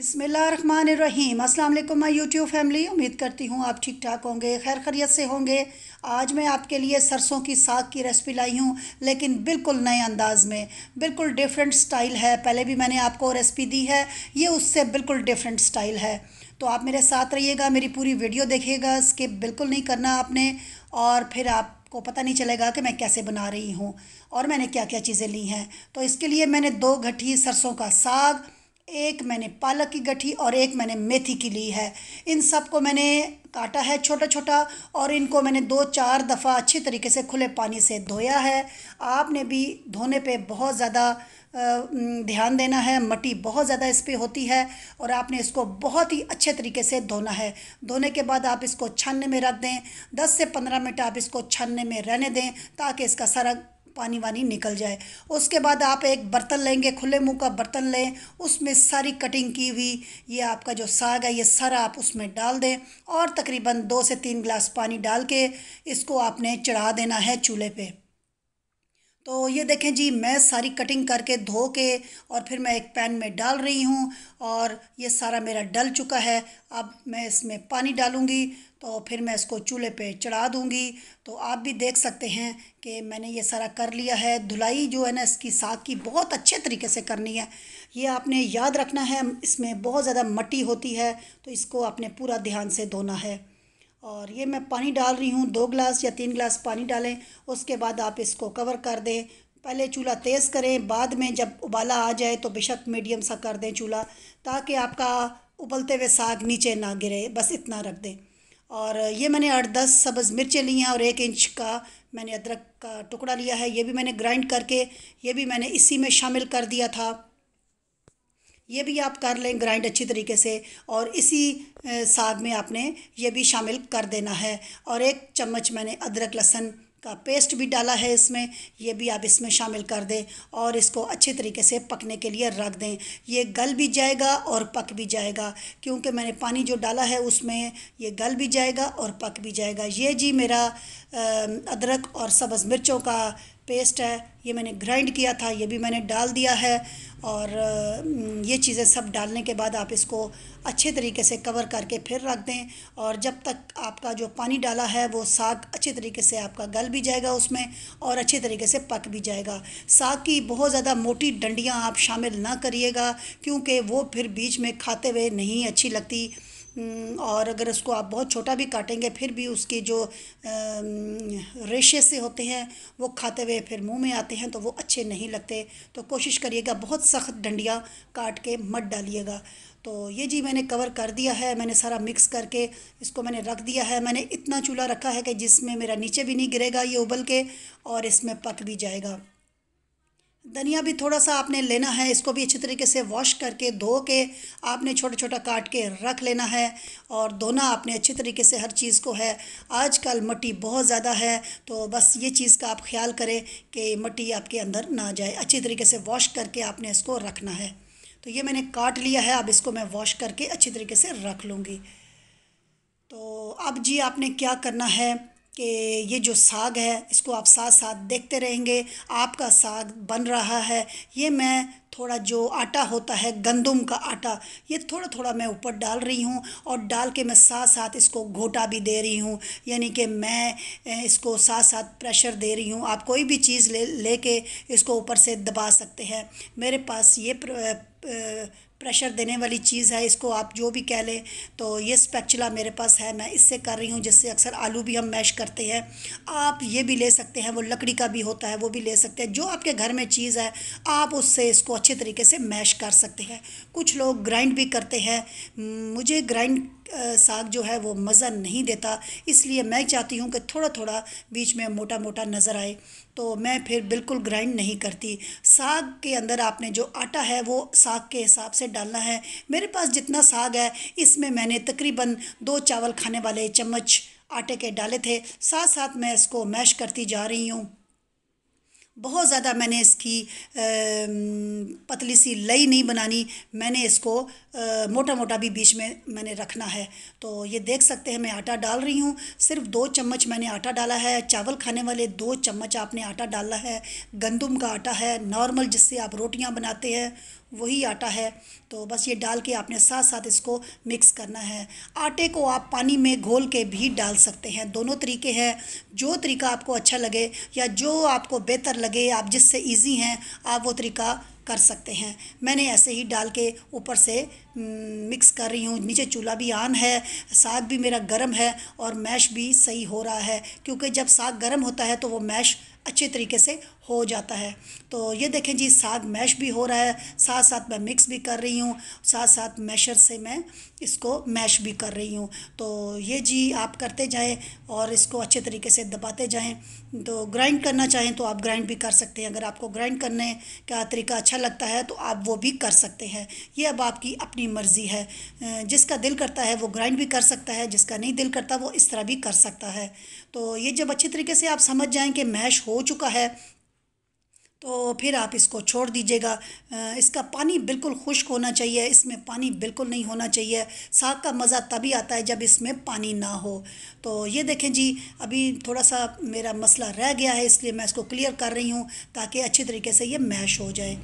बिसमीम अस्सलाम वालेकुम मैं यूट्यूब फैमिली उम्मीद करती हूँ आप ठीक ठाक होंगे खैर खरीत से होंगे आज मैं आपके लिए सरसों की साग की रेसिपी लाई हूँ लेकिन बिल्कुल नए अंदाज में बिल्कुल डिफरेंट स्टाइल है पहले भी मैंने आपको रेसिपी दी है ये उससे बिल्कुल डिफरेंट स्टाइल है तो आप मेरे साथ रहिएगा मेरी पूरी वीडियो देखिएगा स्किप बिल्कुल नहीं करना आपने और फिर आप को पता नहीं चलेगा कि मैं कैसे बना रही हूँ और मैंने क्या क्या चीज़ें ली हैं तो इसके लिए मैंने दो घटी सरसों का साग एक मैंने पालक की गठी और एक मैंने मेथी की ली है इन सब को मैंने काटा है छोटा छोटा और इनको मैंने दो चार दफ़ा अच्छी तरीके से खुले पानी से धोया है आपने भी धोने पे बहुत ज़्यादा ध्यान देना है मट्टी बहुत ज़्यादा इस पर होती है और आपने इसको बहुत ही अच्छे तरीके से धोना है धोने के बाद आप इसको छानने में रख दें 10 से 15 मिनट आप इसको छानने में रहने दें ताकि इसका सारा पानी वानी निकल जाए उसके बाद आप एक बर्तन लेंगे खुले मुंह का बर्तन लें उसमें सारी कटिंग की हुई ये आपका जो साग है ये सारा आप उसमें डाल दें और तकरीबन दो से तीन गिलास पानी डाल के इसको आपने चढ़ा देना है चूल्हे पर तो ये देखें जी मैं सारी कटिंग करके धो के और फिर मैं एक पैन में डाल रही हूँ और ये सारा मेरा डल चुका है अब मैं इसमें पानी डालूँगी तो फिर मैं इसको चूल्हे पे चढ़ा दूँगी तो आप भी देख सकते हैं कि मैंने ये सारा कर लिया है धुलाई जो है ना इसकी साग की बहुत अच्छे तरीके से करनी है ये आपने याद रखना है इसमें बहुत ज़्यादा मट्टी होती है तो इसको आपने पूरा ध्यान से धोना है और ये मैं पानी डाल रही हूँ दो गिलास या तीन गिलास पानी डालें उसके बाद आप इसको कवर कर दें पहले चूल्हा तेज़ करें बाद में जब उबाला आ जाए तो बेशक मीडियम सा कर दें चूल्हा ताकि आपका उबलते हुए साग नीचे ना गिरे बस इतना रख दें और ये मैंने आठ दस सब्ज़ मिर्चें ली हैं और एक इंच का मैंने अदरक का टुकड़ा लिया है ये भी मैंने ग्राइंड करके ये भी मैंने इसी में शामिल कर दिया था ये भी आप कर लें ग्राइंड अच्छी तरीके से और इसी साग में आपने ये भी शामिल कर देना है और एक चम्मच मैंने अदरक लहसुन का पेस्ट भी डाला है इसमें ये भी आप इसमें शामिल कर दें और इसको अच्छे तरीके से पकने के लिए रख दें ये गल भी जाएगा और पक भी जाएगा क्योंकि मैंने पानी जो डाला है उसमें ये गल भी जाएगा और पक भी जाएगा ये जी मेरा अदरक और सब्ज़ मिर्चों का पेस्ट है ये मैंने ग्राइंड किया था ये भी मैंने डाल दिया है और ये चीज़ें सब डालने के बाद आप इसको अच्छे तरीके से कवर करके फिर रख दें और जब तक आपका जो पानी डाला है वो साग अच्छे तरीके से आपका गल भी जाएगा उसमें और अच्छे तरीके से पक भी जाएगा साग की बहुत ज़्यादा मोटी डंडियाँ आप शामिल ना करिएगा क्योंकि वो फिर बीच में खाते हुए नहीं अच्छी लगती हम्म, और अगर उसको आप बहुत छोटा भी काटेंगे फिर भी उसके जो रेशे से होते हैं वो खाते हुए फिर मुंह में आते हैं तो वो अच्छे नहीं लगते तो कोशिश करिएगा बहुत सख्त डंडियाँ काट के मत डालिएगा तो ये जी मैंने कवर कर दिया है मैंने सारा मिक्स करके इसको मैंने रख दिया है मैंने इतना चूल्हा रखा है कि जिसमें मेरा नीचे भी नहीं गिरेगा ये उबल के और इसमें पक भी जाएगा धनिया भी थोड़ा सा आपने लेना है इसको भी अच्छी तरीके से वॉश करके धो के आपने छोटा छोटा काट के रख लेना है और धोना आपने अच्छी तरीके से हर चीज़ को है आजकल मट्टी बहुत ज़्यादा है तो बस ये चीज़ का आप ख्याल करें कि मट्टी आपके अंदर ना जाए अच्छी तरीके से वॉश करके आपने इसको रखना है तो ये मैंने काट लिया है अब इसको मैं वॉश करके अच्छी तरीके से रख लूँगी तो अब जी आपने क्या करना है कि ये जो साग है इसको आप साथ साथ देखते रहेंगे आपका साग बन रहा है ये मैं थोड़ा जो आटा होता है गंदम का आटा ये थोड़ा थोड़ा मैं ऊपर डाल रही हूँ और डाल के मैं साथ साथ इसको घोटा भी दे रही हूँ यानी कि मैं इसको साथ साथ प्रेशर दे रही हूँ आप कोई भी चीज़ ले लेके इसको ऊपर से दबा सकते हैं मेरे पास ये प्र, प, प्रेशर देने वाली चीज़ है इसको आप जो भी कह लें तो ये स्पैचुला मेरे पास है मैं इससे कर रही हूँ जिससे अक्सर आलू भी हम मैश करते हैं आप ये भी ले सकते हैं वो लकड़ी का भी होता है वो भी ले सकते हैं जो आपके घर में चीज़ है आप उससे इसको अच्छे तरीके से मैश कर सकते हैं कुछ लोग ग्राइंड भी करते हैं मुझे ग्राइंड साग जो है वो मज़ा नहीं देता इसलिए मैं चाहती हूँ कि थोड़ा थोड़ा बीच में मोटा मोटा नज़र आए तो मैं फिर बिल्कुल ग्राइंड नहीं करती साग के अंदर आपने जो आटा है वो साग के हिसाब से डालना है मेरे पास जितना साग है इसमें मैंने तकरीबन दो चावल खाने वाले चम्मच आटे के डाले थे साथ साथ मैं इसको मैश करती जा रही हूँ बहुत ज़्यादा मैंने इसकी पतली सी लई नहीं बनानी मैंने इसको मोटा मोटा भी बीच में मैंने रखना है तो ये देख सकते हैं मैं आटा डाल रही हूँ सिर्फ दो चम्मच मैंने आटा डाला है चावल खाने वाले दो चम्मच आपने आटा डाला है गंदम का आटा है नॉर्मल जिससे आप रोटियाँ बनाते हैं वही आटा है तो बस ये डाल के आपने साथ साथ इसको मिक्स करना है आटे को आप पानी में घोल के भी डाल सकते हैं दोनों तरीके हैं जो तरीका आपको अच्छा लगे या जो आपको बेहतर लगे आप जिससे ईजी हैं आप वो तरीका कर सकते हैं मैंने ऐसे ही डाल के ऊपर से मिक्स कर रही हूँ नीचे चूल्हा भी आन है साग भी मेरा गर्म है और मैश भी सही हो रहा है क्योंकि जब साग गर्म होता है तो वो मैश अच्छे तरीके से हो जाता है तो ये देखें जी साग मैश भी हो रहा है साथ साथ मैं मिक्स भी कर रही हूँ साथ साथ मैशर से मैं इसको मैश भी कर रही हूँ तो ये जी आप करते जाएं और इसको अच्छे तरीके से दबाते जाएं तो ग्राइंड करना चाहें तो आप ग्राइंड भी कर सकते हैं अगर आपको ग्राइंड करने का तरीका अच्छा लगता है तो आप वो भी कर सकते हैं ये अब आपकी अपनी मर्ज़ी है जिसका दिल करता है वो ग्राइंड भी कर सकता है जिसका नहीं दिल करता वो इस तरह भी कर सकता है तो ये जब अच्छे तरीके से आप समझ जाएँ कि मैश हो चुका है तो फिर आप इसको छोड़ दीजिएगा इसका पानी बिल्कुल खुश्क होना चाहिए इसमें पानी बिल्कुल नहीं होना चाहिए साग का मज़ा तभी आता है जब इसमें पानी ना हो तो ये देखें जी अभी थोड़ा सा मेरा मसला रह गया है इसलिए मैं इसको क्लियर कर रही हूँ ताकि अच्छे तरीके से ये मैश हो जाए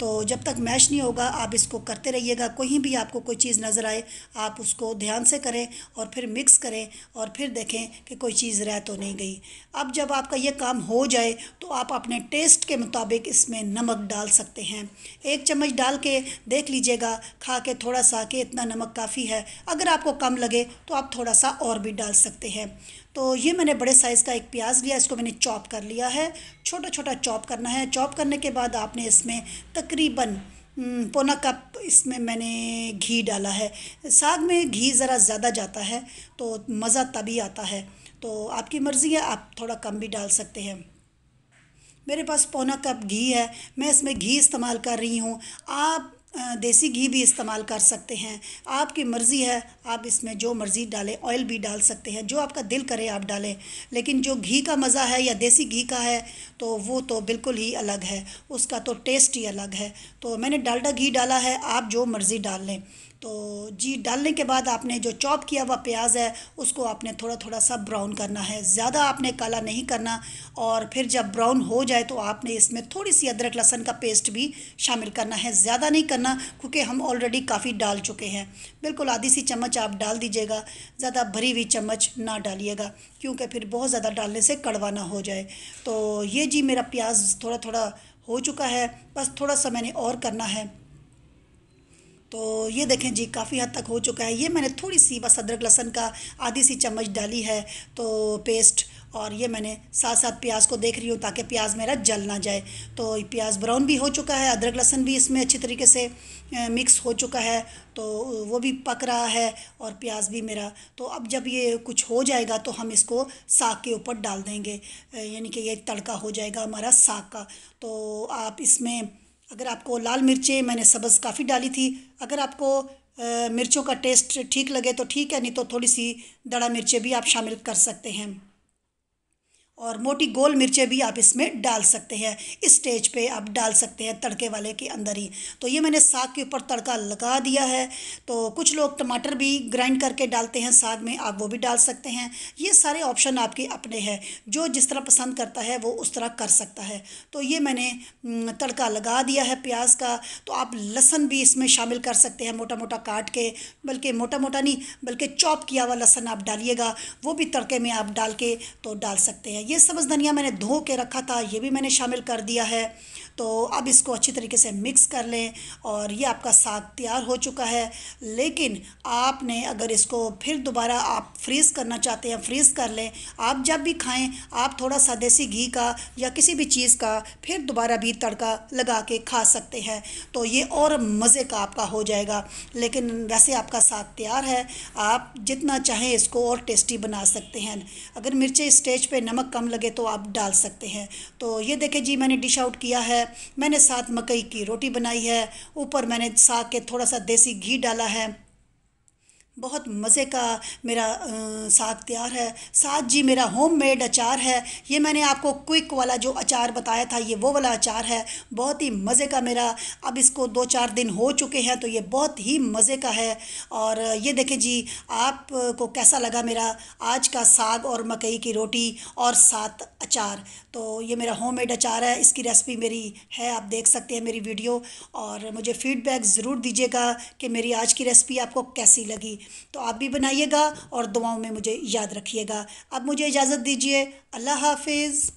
तो जब तक मैश नहीं होगा आप इसको करते रहिएगा कहीं भी आपको कोई चीज़ नज़र आए आप उसको ध्यान से करें और फिर मिक्स करें और फिर देखें कि कोई चीज़ रह तो नहीं गई अब जब आपका ये काम हो जाए तो आप अपने टेस्ट के मुताबिक इसमें नमक डाल सकते हैं एक चम्मच डाल के देख लीजिएगा खा के थोड़ा सा कि इतना नमक काफ़ी है अगर आपको कम लगे तो आप थोड़ा सा और भी डाल सकते हैं तो ये मैंने बड़े साइज़ का एक प्याज लिया इसको मैंने चॉप कर लिया है छोटा छोटा चॉप करना है चॉप करने के बाद आपने इसमें तकरीबन पौना कप इसमें मैंने घी डाला है साग में घी ज़रा ज़्यादा जाता है तो मज़ा तभी आता है तो आपकी मर्ज़ी है आप थोड़ा कम भी डाल सकते हैं मेरे पास पौना कप घी है मैं इसमें घी इस्तेमाल कर रही हूँ आप देसी घी भी इस्तेमाल कर सकते हैं आपकी मर्ज़ी है आप इसमें जो मर्ज़ी डालें ऑयल भी डाल सकते हैं जो आपका दिल करे आप डालें लेकिन जो घी का मज़ा है या देसी घी का है तो वो तो बिल्कुल ही अलग है उसका तो टेस्ट ही अलग है तो मैंने डालडा घी डाला है आप जो मर्ज़ी डाल लें तो जी डालने के बाद आपने जो चॉप किया हुआ प्याज है उसको आपने थोड़ा थोड़ा सा ब्राउन करना है ज़्यादा आपने काला नहीं करना और फिर जब ब्राउन हो जाए तो आपने इसमें थोड़ी सी अदरक लहसन का पेस्ट भी शामिल करना है ज़्यादा नहीं करना क्योंकि हम ऑलरेडी काफ़ी डाल चुके हैं बिल्कुल आधी सी चम्मच आप डाल दीजिएगा ज़्यादा भरी हुई चम्मच ना डालिएगा क्योंकि फिर बहुत ज़्यादा डालने से कड़वा ना हो जाए तो ये जी मेरा प्याज थोड़ा थोड़ा हो चुका है बस थोड़ा सा मैंने और करना है तो ये देखें जी काफ़ी हद तक हो चुका है ये मैंने थोड़ी सी बस अदरक लहसन का आधी सी चम्मच डाली है तो पेस्ट और ये मैंने साथ साथ प्याज को देख रही हूँ ताकि प्याज मेरा जल ना जाए तो प्याज ब्राउन भी हो चुका है अदरक लहसन भी इसमें अच्छी तरीके से मिक्स हो चुका है तो वो भी पक रहा है और प्याज भी मेरा तो अब जब ये कुछ हो जाएगा तो हम इसको साग के ऊपर डाल देंगे यानी कि ये तड़का हो जाएगा हमारा साग का तो आप इसमें अगर आपको लाल मिर्चें मैंने सब्ज़ काफ़ी डाली थी अगर आपको मिर्चों का टेस्ट ठीक लगे तो ठीक है नहीं तो थोड़ी सी दड़ा मिर्चें भी आप शामिल कर सकते हैं और मोटी गोल मिर्चें भी आप इसमें डाल सकते हैं इस स्टेज पे आप डाल सकते हैं तड़के वाले के अंदर ही तो ये मैंने साग के ऊपर तड़का लगा दिया है तो कुछ लोग टमाटर भी ग्राइंड करके डालते हैं साग में आप वो भी डाल सकते हैं ये सारे ऑप्शन आपके अपने हैं जो जिस तरह पसंद करता है वो उस तरह कर सकता है तो ये मैंने तड़का लगा दिया है प्याज का तो आप लहसन भी इसमें शामिल कर सकते हैं मोटा मोटा काट के बल्कि मोटा मोटा नहीं बल्कि चॉप किया हुआ लहसन आप डालिएगा वो भी तड़के में आप डाल के तो डाल सकते हैं ये सब्ज़ धनिया मैंने धो के रखा था ये भी मैंने शामिल कर दिया है तो अब इसको अच्छी तरीके से मिक्स कर लें और ये आपका साग तैयार हो चुका है लेकिन आपने अगर इसको फिर दोबारा आप फ्रीज़ करना चाहते हैं फ्रीज़ कर लें आप जब भी खाएं आप थोड़ा सा देसी घी का या किसी भी चीज़ का फिर दोबारा भी तड़का लगा के खा सकते हैं तो ये और मज़े का आपका हो जाएगा लेकिन वैसे आपका साग तैयार है आप जितना चाहें इसको और टेस्टी बना सकते हैं अगर मिर्चें स्टेज पे नमक कम लगे तो आप डाल सकते हैं तो ये देखें जी मैंने डिश आउट किया है मैंने साथ मकई की रोटी बनाई है ऊपर मैंने साग के थोड़ा सा देसी घी डाला है बहुत मज़े का मेरा साग तैयार है साथ जी मेरा होममेड अचार है ये मैंने आपको क्विक वाला जो अचार बताया था ये वो वाला अचार है बहुत ही मज़े का मेरा अब इसको दो चार दिन हो चुके हैं तो ये बहुत ही मज़े का है और ये देखें जी आपको कैसा लगा मेरा आज का साग और मकई की रोटी और साथ अचार तो ये मेरा होममेड अचार है इसकी रेसिपी मेरी है आप देख सकते हैं मेरी वीडियो और मुझे फ़ीडबैक ज़रूर दीजिएगा कि मेरी आज की रेसिपी आपको कैसी लगी तो आप भी बनाइएगा और दुआओं में मुझे याद रखिएगा अब मुझे इजाज़त दीजिए अल्लाह हाफिज़